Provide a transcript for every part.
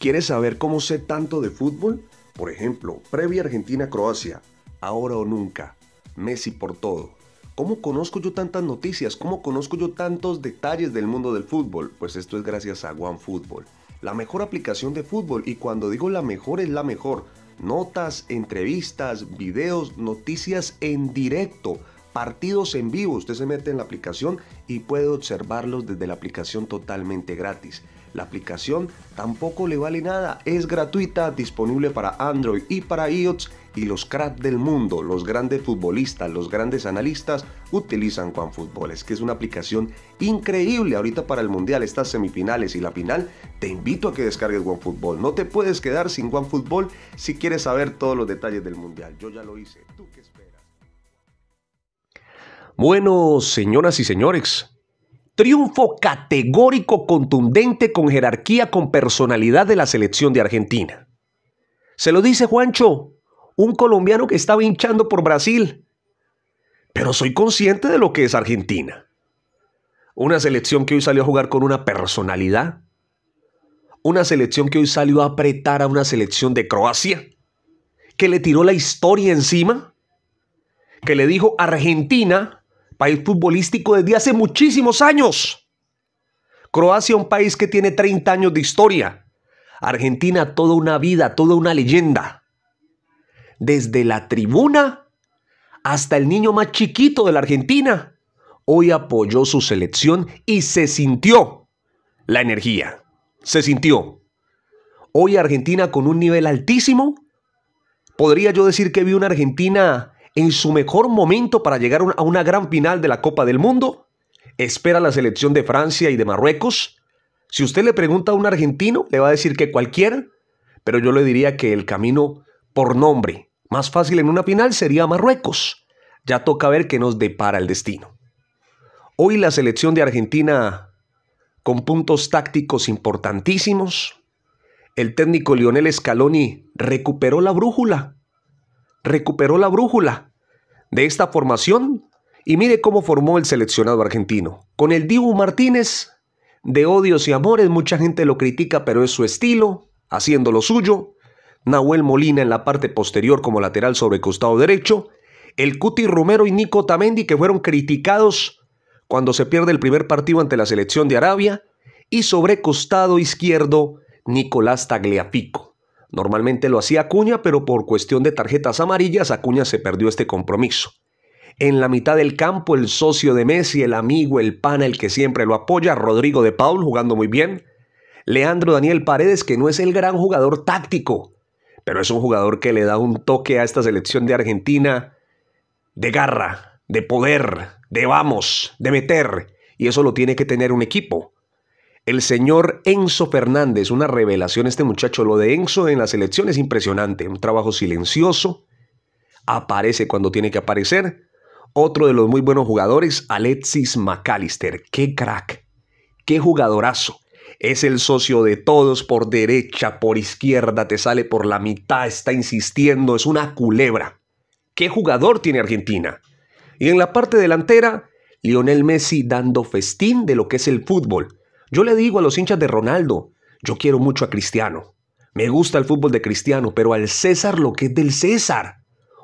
¿Quieres saber cómo sé tanto de fútbol? Por ejemplo, previa Argentina-Croacia, ahora o nunca, Messi por todo. ¿Cómo conozco yo tantas noticias? ¿Cómo conozco yo tantos detalles del mundo del fútbol? Pues esto es gracias a OneFootball, la mejor aplicación de fútbol y cuando digo la mejor es la mejor. Notas, entrevistas, videos, noticias en directo partidos en vivo. Usted se mete en la aplicación y puede observarlos desde la aplicación totalmente gratis. La aplicación tampoco le vale nada, es gratuita, disponible para Android y para iOS y los cracks del mundo, los grandes futbolistas, los grandes analistas utilizan OneFootball. Es que es una aplicación increíble ahorita para el Mundial, estas semifinales y la final. Te invito a que descargues OneFootball. No te puedes quedar sin OneFootball si quieres saber todos los detalles del Mundial. Yo ya lo hice. ¿Tú bueno, señoras y señores, triunfo categórico, contundente, con jerarquía, con personalidad de la selección de Argentina. Se lo dice Juancho, un colombiano que estaba hinchando por Brasil. Pero soy consciente de lo que es Argentina. Una selección que hoy salió a jugar con una personalidad. Una selección que hoy salió a apretar a una selección de Croacia. Que le tiró la historia encima. Que le dijo Argentina, país futbolístico desde hace muchísimos años. Croacia, un país que tiene 30 años de historia. Argentina, toda una vida, toda una leyenda. Desde la tribuna hasta el niño más chiquito de la Argentina, hoy apoyó su selección y se sintió la energía. Se sintió. Hoy Argentina con un nivel altísimo. Podría yo decir que vi una Argentina en su mejor momento para llegar a una gran final de la Copa del Mundo? ¿Espera la selección de Francia y de Marruecos? Si usted le pregunta a un argentino, le va a decir que cualquiera, pero yo le diría que el camino por nombre más fácil en una final sería Marruecos. Ya toca ver qué nos depara el destino. Hoy la selección de Argentina con puntos tácticos importantísimos. El técnico Lionel Scaloni recuperó la brújula. Recuperó la brújula de esta formación y mire cómo formó el seleccionado argentino. Con el Dibu Martínez, de odios y amores, mucha gente lo critica, pero es su estilo, haciendo lo suyo. Nahuel Molina en la parte posterior como lateral sobre costado derecho. El Cuti Romero y Nico Tamendi que fueron criticados cuando se pierde el primer partido ante la selección de Arabia. Y sobre costado izquierdo, Nicolás Tagliafico. Normalmente lo hacía Acuña, pero por cuestión de tarjetas amarillas, Acuña se perdió este compromiso. En la mitad del campo, el socio de Messi, el amigo, el pana, el que siempre lo apoya, Rodrigo de Paul, jugando muy bien. Leandro Daniel Paredes, que no es el gran jugador táctico, pero es un jugador que le da un toque a esta selección de Argentina de garra, de poder, de vamos, de meter. Y eso lo tiene que tener un equipo. El señor Enzo Fernández, una revelación este muchacho. Lo de Enzo en la selección es impresionante. Un trabajo silencioso. Aparece cuando tiene que aparecer. Otro de los muy buenos jugadores, Alexis McAllister. ¡Qué crack! ¡Qué jugadorazo! Es el socio de todos por derecha, por izquierda, te sale por la mitad, está insistiendo, es una culebra. ¿Qué jugador tiene Argentina? Y en la parte delantera, Lionel Messi dando festín de lo que es el fútbol yo le digo a los hinchas de Ronaldo, yo quiero mucho a Cristiano. Me gusta el fútbol de Cristiano, pero al César lo que es del César.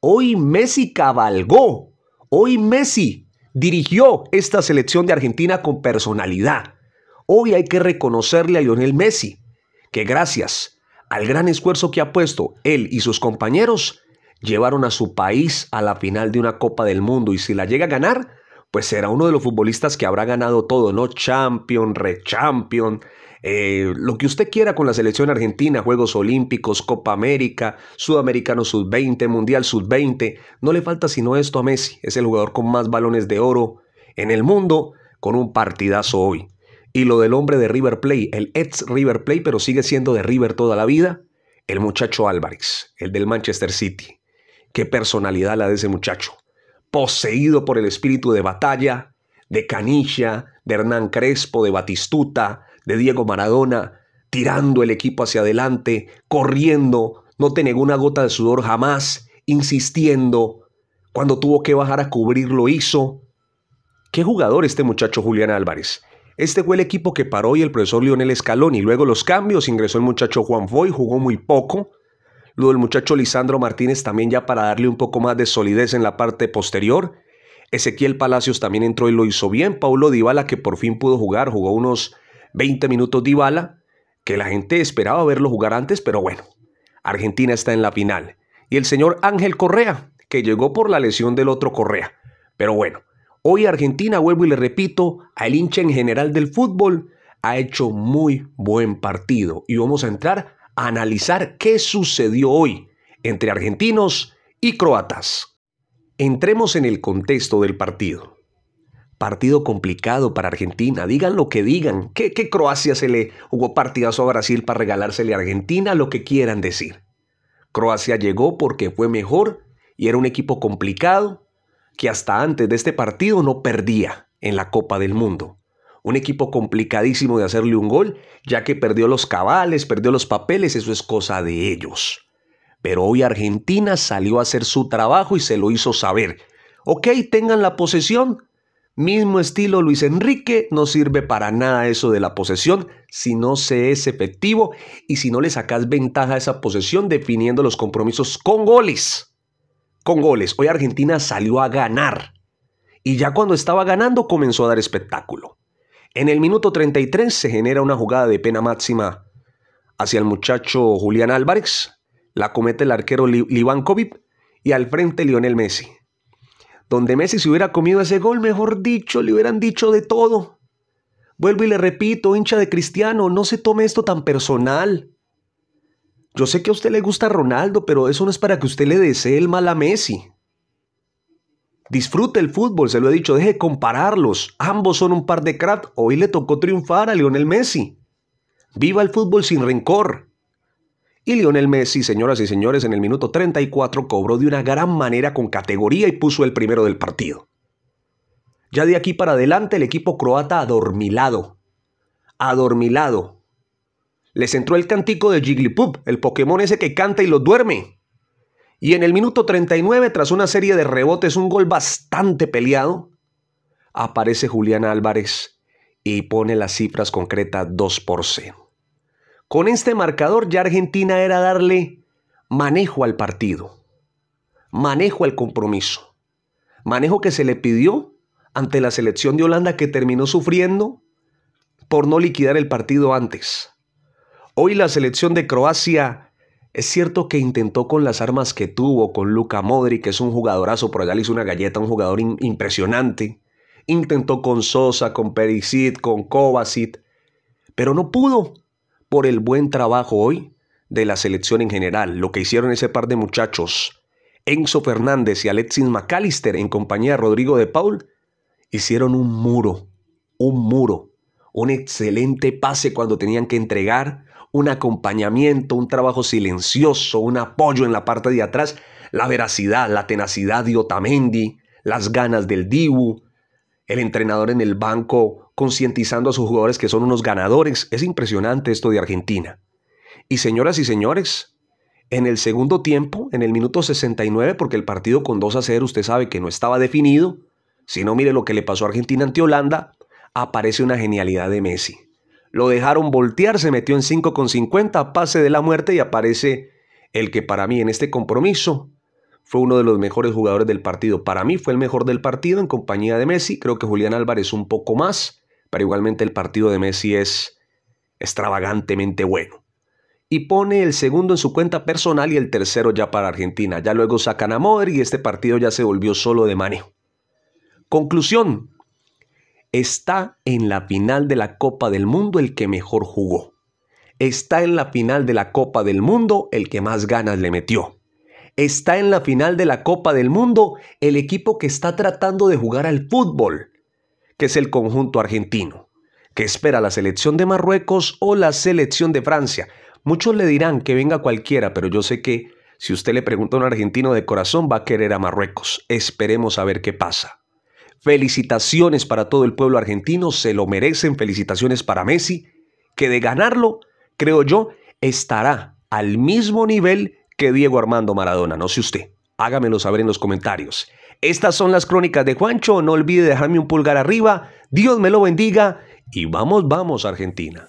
Hoy Messi cabalgó. Hoy Messi dirigió esta selección de Argentina con personalidad. Hoy hay que reconocerle a Lionel Messi que gracias al gran esfuerzo que ha puesto él y sus compañeros, llevaron a su país a la final de una Copa del Mundo y si la llega a ganar, pues será uno de los futbolistas que habrá ganado todo, ¿no? Champion, rechampion, eh, lo que usted quiera con la selección argentina, Juegos Olímpicos, Copa América, Sudamericano Sub-20, Mundial Sub-20. No le falta sino esto a Messi. Es el jugador con más balones de oro en el mundo, con un partidazo hoy. Y lo del hombre de River Play, el ex River Play, pero sigue siendo de River toda la vida, el muchacho Álvarez, el del Manchester City. Qué personalidad la de ese muchacho poseído por el espíritu de batalla de Canilla, de Hernán Crespo, de Batistuta, de Diego Maradona, tirando el equipo hacia adelante, corriendo, no te una gota de sudor jamás, insistiendo. Cuando tuvo que bajar a cubrir lo hizo. Qué jugador este muchacho Julián Álvarez. Este fue el equipo que paró y el profesor Lionel Escalón y luego los cambios ingresó el muchacho Juan Foy, jugó muy poco, Luego el muchacho Lisandro Martínez también ya para darle un poco más de solidez en la parte posterior. Ezequiel Palacios también entró y lo hizo bien. Paulo Dybala que por fin pudo jugar, jugó unos 20 minutos Dybala, que la gente esperaba verlo jugar antes, pero bueno, Argentina está en la final. Y el señor Ángel Correa, que llegó por la lesión del otro Correa. Pero bueno, hoy Argentina, vuelvo y le repito, al hincha en general del fútbol, ha hecho muy buen partido. Y vamos a entrar analizar qué sucedió hoy entre argentinos y croatas. Entremos en el contexto del partido. Partido complicado para Argentina. Digan lo que digan. Que, Croacia se le jugó partidazo a Brasil para regalársele a Argentina lo que quieran decir. Croacia llegó porque fue mejor y era un equipo complicado que hasta antes de este partido no perdía en la Copa del Mundo. Un equipo complicadísimo de hacerle un gol, ya que perdió los cabales, perdió los papeles, eso es cosa de ellos. Pero hoy Argentina salió a hacer su trabajo y se lo hizo saber. Ok, tengan la posesión. Mismo estilo Luis Enrique, no sirve para nada eso de la posesión si no se es efectivo y si no le sacas ventaja a esa posesión definiendo los compromisos con goles. Con goles. Hoy Argentina salió a ganar. Y ya cuando estaba ganando comenzó a dar espectáculo. En el minuto 33 se genera una jugada de pena máxima hacia el muchacho Julián Álvarez, la comete el arquero Iván Kovic y al frente Lionel Messi. Donde Messi se hubiera comido ese gol, mejor dicho, le hubieran dicho de todo. Vuelvo y le repito, hincha de Cristiano, no se tome esto tan personal. Yo sé que a usted le gusta Ronaldo, pero eso no es para que usted le desee el mal a Messi. Disfrute el fútbol, se lo he dicho, deje compararlos. Ambos son un par de crack. Hoy le tocó triunfar a Lionel Messi. Viva el fútbol sin rencor. Y Lionel Messi, señoras y señores, en el minuto 34 cobró de una gran manera con categoría y puso el primero del partido. Ya de aquí para adelante el equipo croata adormilado. Adormilado. Les entró el cantico de Jigglypuff, el Pokémon ese que canta y lo duerme. Y en el minuto 39, tras una serie de rebotes, un gol bastante peleado, aparece Julián Álvarez y pone las cifras concretas 2 por 0. Con este marcador ya Argentina era darle manejo al partido, manejo al compromiso, manejo que se le pidió ante la selección de Holanda que terminó sufriendo por no liquidar el partido antes. Hoy la selección de Croacia es cierto que intentó con las armas que tuvo, con Luca Modri, que es un jugadorazo, por allá le hizo una galleta, un jugador impresionante. Intentó con Sosa, con Perisic, con Kovacic, pero no pudo por el buen trabajo hoy de la selección en general, lo que hicieron ese par de muchachos, Enzo Fernández y Alexis McAllister en compañía de Rodrigo de Paul, hicieron un muro, un muro un excelente pase cuando tenían que entregar, un acompañamiento, un trabajo silencioso, un apoyo en la parte de atrás, la veracidad, la tenacidad de Otamendi, las ganas del Dibu, el entrenador en el banco concientizando a sus jugadores que son unos ganadores. Es impresionante esto de Argentina. Y señoras y señores, en el segundo tiempo, en el minuto 69, porque el partido con 2 a 0 usted sabe que no estaba definido, si no mire lo que le pasó a Argentina ante Holanda, aparece una genialidad de Messi. Lo dejaron voltear, se metió en con 50 pase de la muerte y aparece el que para mí en este compromiso fue uno de los mejores jugadores del partido. Para mí fue el mejor del partido en compañía de Messi. Creo que Julián Álvarez un poco más, pero igualmente el partido de Messi es extravagantemente bueno. Y pone el segundo en su cuenta personal y el tercero ya para Argentina. Ya luego sacan a Modri y este partido ya se volvió solo de manejo. Conclusión, Está en la final de la Copa del Mundo el que mejor jugó. Está en la final de la Copa del Mundo el que más ganas le metió. Está en la final de la Copa del Mundo el equipo que está tratando de jugar al fútbol, que es el conjunto argentino, que espera la selección de Marruecos o la selección de Francia. Muchos le dirán que venga cualquiera, pero yo sé que si usted le pregunta a un argentino de corazón va a querer a Marruecos. Esperemos a ver qué pasa. Felicitaciones para todo el pueblo argentino, se lo merecen. Felicitaciones para Messi, que de ganarlo, creo yo, estará al mismo nivel que Diego Armando Maradona. No sé usted, hágamelo saber en los comentarios. Estas son las crónicas de Juancho, no olvide dejarme un pulgar arriba, Dios me lo bendiga y vamos, vamos Argentina.